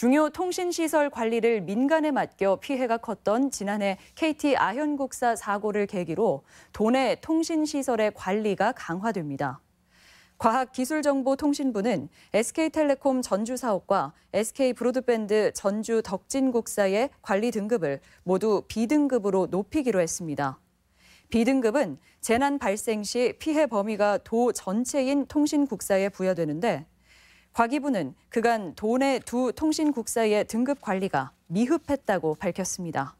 중요 통신시설 관리를 민간에 맡겨 피해가 컸던 지난해 KT 아현국사 사고를 계기로 도내 통신시설의 관리가 강화됩니다. 과학기술정보통신부는 SK텔레콤 전주사업과 SK브로드밴드 전주 덕진국사의 관리 등급을 모두 B등급으로 높이기로 했습니다. B등급은 재난 발생 시 피해 범위가 도 전체인 통신국사에 부여되는데 과기부는 그간 돈의 두 통신국사의 등급 관리가 미흡했다고 밝혔습니다.